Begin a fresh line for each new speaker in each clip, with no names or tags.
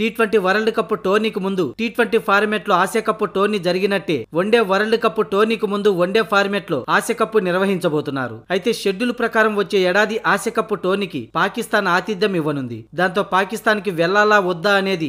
tea twenty world cup టోర్నీకి ముందు T twenty format లో ఆసియా కప్ టోర్నీ జరిగినట్టే వన్డే వరల్డ్ కప్ టోర్నీకి ముందు వన్డే ఫార్మేట్ లో ఆసియా కప్ నిర్వహించబోతున్నారు అయితే షెడ్యూల్ ప్రకారం వచ్చే ఏడాది ఆసియా కప్ టోర్నీకి పాకిస్తాన్ ఆతిథ్యం ఇవ్వనుంది దాంతో పాకిస్తాన్ కి వెళ్లాలా వద్దా అనేది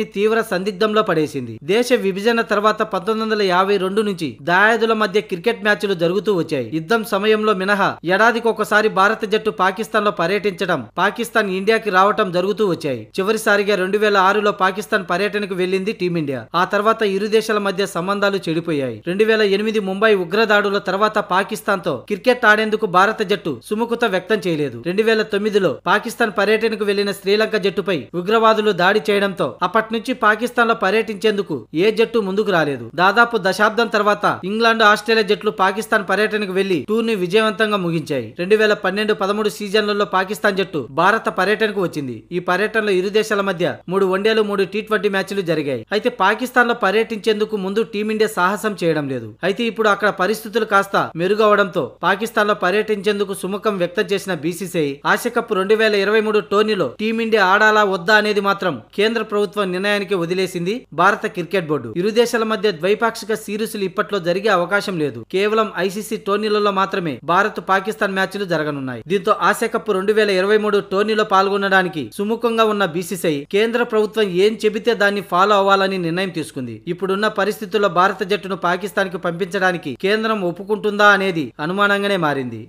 ని తీవ్ర సందిగ్ధంలో పడేసింది దేశ విభజన తర్వాత పంతొమ్మిది వందల యాభై రెండు నుంచి దాయాదుల మధ్య క్రికెట్ మ్యాచ్లు జరుగుతూ వచ్చాయి యుద్ధం సమయంలో మినహా ఏడాదికి ఒకసారి భారత జట్టు పాకిస్తాన్ లో పర్యటించడం పాకిస్తాన్ ఇండియాకి రావటం జరుగుతూ వచ్చాయి చివరిసారిగా రెండు వేల ఆరులో పాకిస్తాన్ పర్యటనకు వెళ్లింది టీమిండియా ఆ తర్వాత ఇరు దేశాల మధ్య సంబంధాలు చెడిపోయాయి రెండు వేల ఎనిమిది ముంబై ఉగ్రదాడుల తర్వాత పాకిస్తాన్ తో క్రికెట్ ఆడేందుకు భారత జట్టు సుముఖత వ్యక్తం చేయలేదు రెండు వేల తొమ్మిదిలో పాకిస్తాన్ పర్యటనకు వెళ్లిన శ్రీలంక జట్టుపై ఉగ్రవాదులు దాడి చేయడంతో అప్పటి నుంచి పాకిస్తాన్ లో పర్యటించేందుకు ఏ జట్టు ముందుకు రాలేదు దాదాపు దశాబ్దం తర్వాత ఇంగ్లాండ్ ఆస్ట్రేలియా జట్లు పాకిస్తాన్ పర్యటనకు వెళ్లి టూర్ ని విజయవంతంగా ముగించాయి రెండు వేల పన్నెండు పదమూడు సీజన్లలో పాకిస్తాన్ జట్టు భారత పర్యటనకు వచ్చింది ఈ పర్యటనలో ఇరు దేశాల మధ్య మూడు మూడు వన్డేలు మూడు టీ ట్వంటీ మ్యాచ్లు జరిగాయి అయితే పాకిస్తాన్ లో పర్యటించేందుకు ముందు టీమిండియా సాహసం చేయడం లేదు అయితే ఇప్పుడు అక్కడ పరిస్థితులు కాస్త మెరుగవడంతో పాకిస్తాన్ లో పర్యటించేందుకు సుముఖం వ్యక్తం చేసిన బీసీసీఐ ఆసియా కప్ రెండు వేల ఇరవై మూడు టోర్నీలో టీమిండియా ఆడాలా వద్దా అనేది మాత్రం కేంద్ర ప్రభుత్వం నిర్ణయానికి వదిలేసింది భారత క్రికెట్ బోర్డు ఇరు దేశాల మధ్య ద్వైపాక్షిక సిరీసులు ఇప్పట్లో జరిగే అవకాశం లేదు కేవలం ఐసీసీ టోర్నీలలో మాత్రమే భారత్ పాకిస్తాన్ మ్యాచ్లు జరగనున్నాయి దీంతో ఆసియా కప్ రెండు వేల ఇరవై మూడు టోర్నీలో పాల్గొనడానికి సుముఖంగా ఉన్న బీసీసీఐ కేంద్ర ప్రభుత్వం ఏం చెబితే దాన్ని ఫాలో అవ్వాలని నిర్ణయం తీసుకుంది ఇప్పుడున్న పరిస్థితుల్లో భారత జట్టును పాకిస్తాన్ కి పంపించడానికి కేంద్రం ఒప్పుకుంటుందా అనేది అనుమానంగానే మారింది